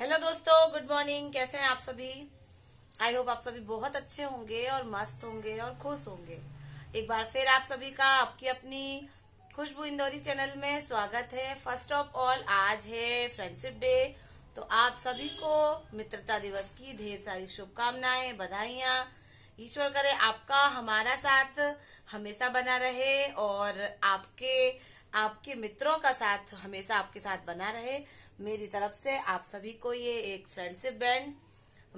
hello दोस्तों good morning कैसे हैं आप सभी आई होप आप सभी बहुत अच्छे होंगे और मस्त होंगे और खुश होंगे एक बार फिर आप सभी का आपकी अपनी खुशबू इंदौरी चैनल में स्वागत है फर्स्ट ऑफ ऑल आज है फ्रेंडशिप डे तो आप सभी को मित्रता दिवस की ढेर सारी शुभकामनाएं बधाइया ईश्वर करे आपका हमारा साथ हमेशा बना रहे और आपके आपके मित्रों का साथ हमेशा आपके साथ बना रहे मेरी तरफ से आप सभी को ये एक फ्रेंडशिप बैंड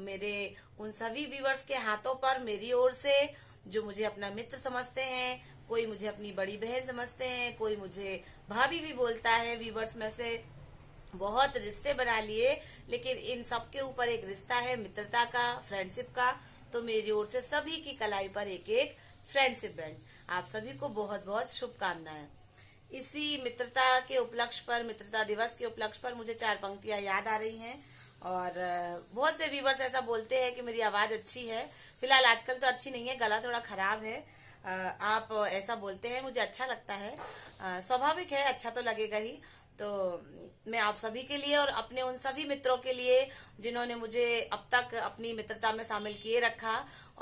मेरे उन सभी व्यूवर्स के हाथों पर मेरी ओर से जो मुझे अपना मित्र समझते हैं कोई मुझे अपनी बड़ी बहन समझते हैं कोई मुझे भाभी भी बोलता है व्यूवर्स में से बहुत रिश्ते बना लिए लेकिन इन सबके ऊपर एक रिश्ता है मित्रता का फ्रेंडशिप का तो मेरी ओर से सभी की कलाई पर एक एक फ्रेंडशिप बैंड आप सभी को बहुत बहुत शुभकामनाएं इसी मित्रता के उपलक्ष्य पर मित्रता दिवस के उपलक्ष्य पर मुझे चार पंक्तियां याद आ रही हैं और बहुत से व्यूवर्स ऐसा बोलते हैं कि मेरी आवाज अच्छी है फिलहाल आजकल तो अच्छी नहीं है गला थोड़ा खराब है आप ऐसा बोलते हैं मुझे अच्छा लगता है स्वाभाविक है अच्छा तो लगेगा ही तो मैं आप सभी के लिए और अपने उन सभी मित्रों के लिए जिन्होंने मुझे अब तक अपनी मित्रता में शामिल किए रखा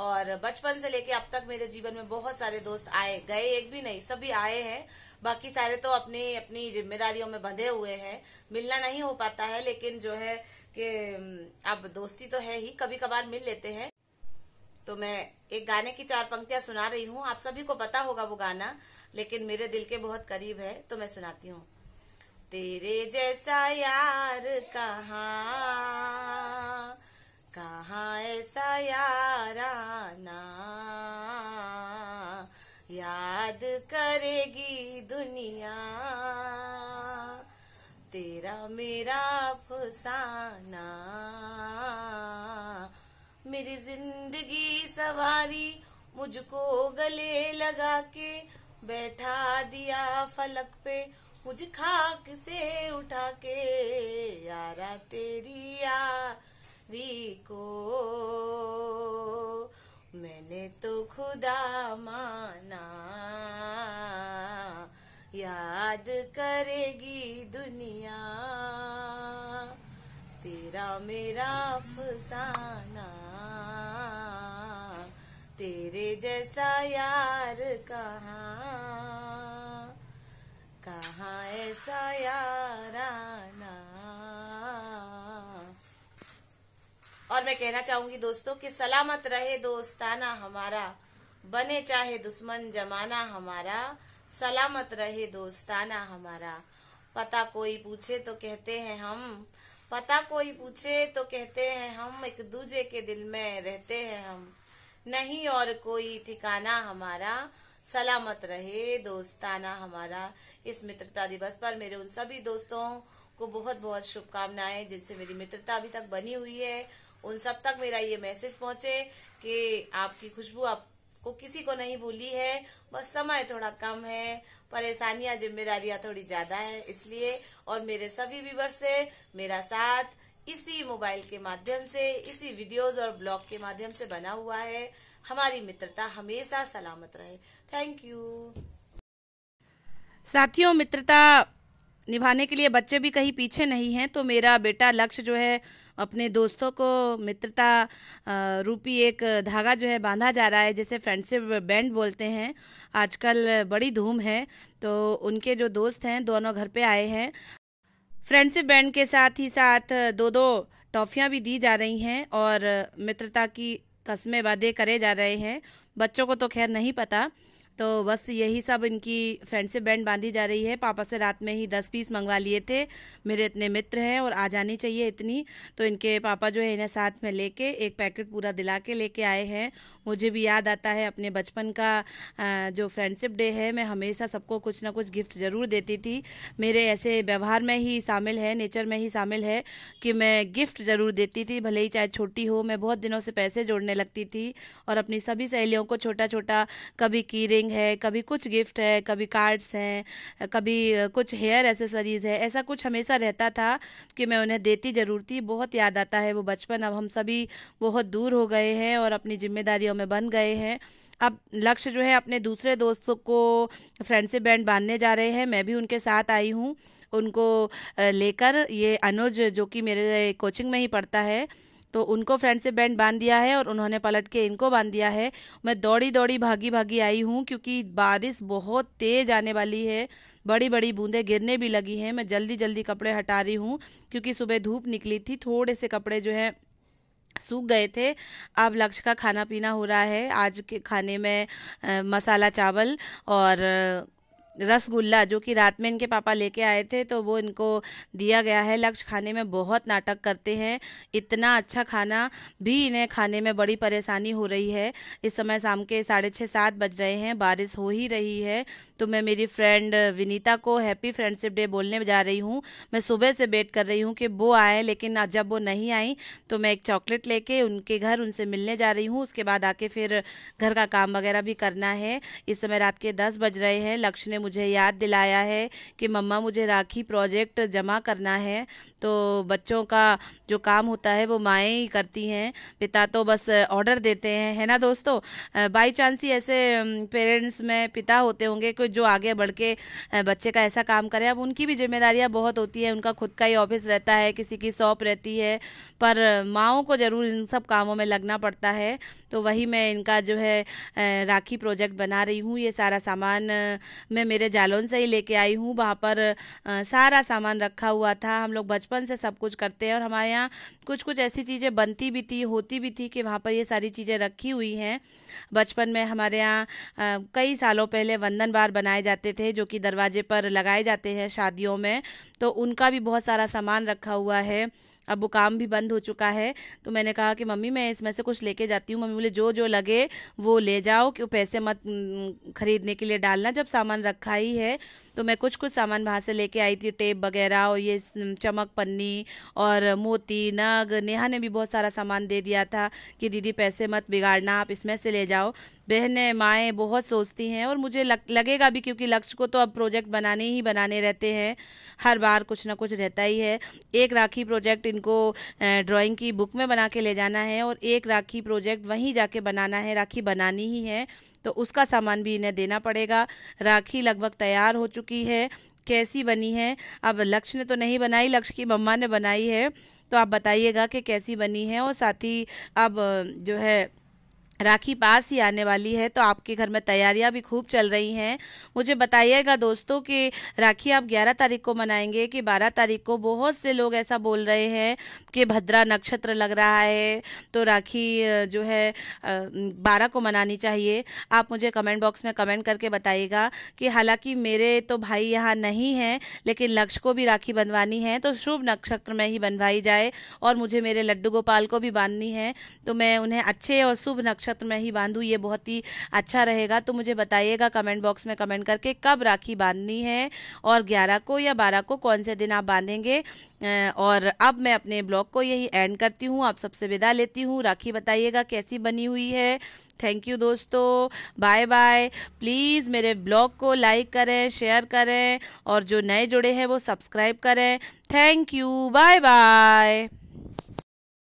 और बचपन से लेके अब तक मेरे जीवन में बहुत सारे दोस्त आए गए एक भी नहीं सभी आए हैं बाकी सारे तो अपनी अपनी जिम्मेदारियों में बंधे हुए हैं मिलना नहीं हो पाता है लेकिन जो है कि अब दोस्ती तो है ही कभी कभार मिल लेते हैं तो मैं एक गाने की चार पंक्तियां सुना रही हूँ आप सभी को पता होगा वो गाना लेकिन मेरे दिल के बहुत करीब है तो मैं सुनाती हूँ तेरे जैसा यार कहाँ कहाँ ऐसा याराना याद करेगी दुनिया तेरा मेरा फुसाना मेरी जिंदगी सवारी मुझको गले लगा के बैठा दिया फलक पे मुझ खाक से उठा के यारा तेरी यारी को मैंने तो खुदा माना याद करेगी दुनिया तेरा मेरा फसाना तेरे जैसा यार कहा ऐसा याराना और मैं कहना चाहूंगी दोस्तों कि सलामत रहे दोस्ताना हमारा बने चाहे दुश्मन जमाना हमारा सलामत रहे दोस्ताना हमारा पता कोई पूछे तो कहते हैं हम पता कोई पूछे तो कहते हैं हम एक दूजे के दिल में रहते हैं हम नहीं और कोई ठिकाना हमारा सलामत रहे दोस्ताना हमारा इस मित्रता दिवस पर मेरे उन सभी दोस्तों को बहुत बहुत शुभकामनाएं जिनसे मेरी मित्रता अभी तक बनी हुई है उन सब तक मेरा ये मैसेज पहुंचे कि आपकी खुशबू आपको किसी को नहीं भूली है बस समय थोड़ा कम है परेशानियां जिम्मेदारियां थोड़ी ज्यादा है इसलिए और मेरे सभी विवर से मेरा साथ इसी मोबाइल के माध्यम से इसी वीडियोस और ब्लॉग के माध्यम से बना हुआ है हमारी मित्रता हमेशा सलामत रहे थैंक यू साथियों मित्रता निभाने के लिए बच्चे भी कहीं पीछे नहीं हैं तो मेरा बेटा लक्ष्य जो है अपने दोस्तों को मित्रता रूपी एक धागा जो है बांधा जा रहा है जैसे फ्रेंडशिप बैंड बोलते हैं आजकल बड़ी धूम है तो उनके जो दोस्त हैं दोनों घर पे आए हैं फ्रेंडशिप बैंड के साथ ही साथ दो दो टॉफियां भी दी जा रही हैं और मित्रता की कस्मे वादे करे जा रहे हैं बच्चों को तो खैर नहीं पता तो बस यही सब इनकी फ्रेंडशिप बैंड बांधी जा रही है पापा से रात में ही दस पीस मंगवा लिए थे मेरे इतने मित्र हैं और आ जानी चाहिए इतनी तो इनके पापा जो है इन्हें साथ में लेके एक पैकेट पूरा दिला के लेके आए हैं मुझे भी याद आता है अपने बचपन का जो फ्रेंडशिप डे है मैं हमेशा सबको कुछ ना कुछ गिफ्ट ज़रूर देती थी मेरे ऐसे व्यवहार में ही शामिल है नेचर में ही शामिल है कि मैं गिफ्ट ज़रूर देती थी भले ही चाहे छोटी हो मैं बहुत दिनों से पैसे जोड़ने लगती थी और अपनी सभी सहेलियों को छोटा छोटा कभी की रिंग शॉपिंग है कभी कुछ गिफ्ट है कभी कार्ड्स हैं कभी कुछ हेयर एसेसरीज़ है ऐसा कुछ हमेशा रहता था कि मैं उन्हें देती ज़रूर थी बहुत याद आता है वो बचपन अब हम सभी बहुत दूर हो गए हैं और अपनी जिम्मेदारियों में बन गए हैं अब लक्ष्य जो है अपने दूसरे दोस्तों को फ्रेंडशिप बैंड बांधने जा रहे हैं मैं भी उनके साथ आई हूँ उनको लेकर ये अनुज जो कि मेरे कोचिंग में ही पढ़ता है तो उनको फ्रंट से बैंड बांध दिया है और उन्होंने पलट के इनको बांध दिया है मैं दौड़ी दौड़ी भागी भागी आई हूँ क्योंकि बारिश बहुत तेज़ आने वाली है बड़ी बड़ी बूंदें गिरने भी लगी हैं मैं जल्दी जल्दी कपड़े हटा रही हूँ क्योंकि सुबह धूप निकली थी थोड़े से कपड़े जो हैं सूख गए थे अब लक्ष्य का खाना पीना हो रहा है आज के खाने में आ, मसाला चावल और रसगुल्ला जो कि रात में इनके पापा लेके आए थे तो वो इनको दिया गया है लक्ष्य खाने में बहुत नाटक करते हैं इतना अच्छा खाना भी इन्हें खाने में बड़ी परेशानी हो रही है इस समय शाम के साढ़े छः सात बज रहे हैं बारिश हो ही रही है तो मैं मेरी फ्रेंड विनीता को हैप्पी फ्रेंडशिप डे बोलने जा रही हूँ मैं सुबह से वेट कर रही हूँ कि वो आए लेकिन जब वो नहीं आई तो मैं एक चॉकलेट लेके उनके घर उनसे मिलने जा रही हूँ उसके बाद आके फिर घर का काम वगैरह भी करना है इस समय रात के दस बज रहे हैं लक्ष्य ने मुझे याद दिलाया है कि मम्मा मुझे राखी प्रोजेक्ट जमा करना है तो बच्चों का जो काम होता है वो माएँ ही करती हैं पिता तो बस ऑर्डर देते हैं है ना दोस्तों बाई चांस ही ऐसे पेरेंट्स में पिता होते होंगे कि जो आगे बढ़ के बच्चे का ऐसा काम करें अब उनकी भी जिम्मेदारियाँ बहुत होती हैं उनका खुद का ही ऑफिस रहता है किसी की शॉप रहती है पर माओं को ज़रूर इन सब कामों में लगना पड़ता है तो वही मैं इनका जो है राखी प्रोजेक्ट बना रही हूँ ये सारा सामान मैं मेरे जालौन से ही लेके आई हूँ वहाँ पर आ, सारा सामान रखा हुआ था हम लोग बचपन से सब कुछ करते हैं और हमारे यहाँ कुछ कुछ ऐसी चीज़ें बनती भी थी होती भी थी कि वहाँ पर ये सारी चीज़ें रखी हुई हैं बचपन में हमारे यहाँ कई सालों पहले वंदन बार बनाए जाते थे जो कि दरवाजे पर लगाए जाते हैं शादियों में तो उनका भी बहुत सारा सामान रखा हुआ है अब वो काम भी बंद हो चुका है तो मैंने कहा कि मम्मी मैं इसमें से कुछ लेके जाती हूँ मम्मी बोले जो जो लगे वो ले जाओ क्यों पैसे मत खरीदने के लिए डालना जब सामान रखा ही है तो मैं कुछ कुछ सामान वहाँ से लेके आई थी टेप वगैरह और ये चमक पन्नी और मोती नग नेहा ने भी बहुत सारा सामान दे दिया था कि दीदी पैसे मत बिगाड़ना आप इसमें से ले जाओ बहनें माएँ बहुत सोचती हैं और मुझे लग, लगेगा भी क्योंकि लक्ष्य को तो अब प्रोजेक्ट बनाने ही बनाने रहते हैं हर बार कुछ ना कुछ रहता ही है एक राखी प्रोजेक्ट इनको ड्राइंग की बुक में बना के ले जाना है और एक राखी प्रोजेक्ट वहीं जाके बनाना है राखी बनानी ही है तो उसका सामान भी इन्हें देना पड़ेगा राखी लगभग तैयार हो चुकी है कैसी बनी है अब लक्ष्य ने तो नहीं बनाई लक्ष्य की मम्मा ने बनाई है तो आप बताइएगा कि कैसी बनी है और साथ ही अब जो है राखी पास ही आने वाली है तो आपके घर में तैयारियां भी खूब चल रही हैं मुझे बताइएगा दोस्तों कि राखी आप 11 तारीख को मनाएंगे कि 12 तारीख को बहुत से लोग ऐसा बोल रहे हैं कि भद्रा नक्षत्र लग रहा है तो राखी जो है 12 को मनानी चाहिए आप मुझे कमेंट बॉक्स में कमेंट करके बताइएगा कि हालांकि मेरे तो भाई यहाँ नहीं हैं लेकिन लक्ष्य को भी राखी बनवानी है तो शुभ नक्षत्र में ही बनवाई जाए और मुझे मेरे लड्डू गोपाल को भी बांधनी है तो मैं उन्हें अच्छे और शुभ नक्षत्र नक्षत्र में ही बांधूँ ये बहुत ही अच्छा रहेगा तो मुझे बताइएगा कमेंट बॉक्स में कमेंट करके कब राखी बांधनी है और ग्यारह को या बारह को कौन से दिन आप बांधेंगे और अब मैं अपने ब्लॉग को यही एंड करती हूँ आप सबसे विदा लेती हूँ राखी बताइएगा कैसी बनी हुई है थैंक यू दोस्तों बाय बाय प्लीज़ मेरे ब्लॉग को लाइक करें शेयर करें और जो नए जुड़े हैं वो सब्सक्राइब करें थैंक यू बाय बाय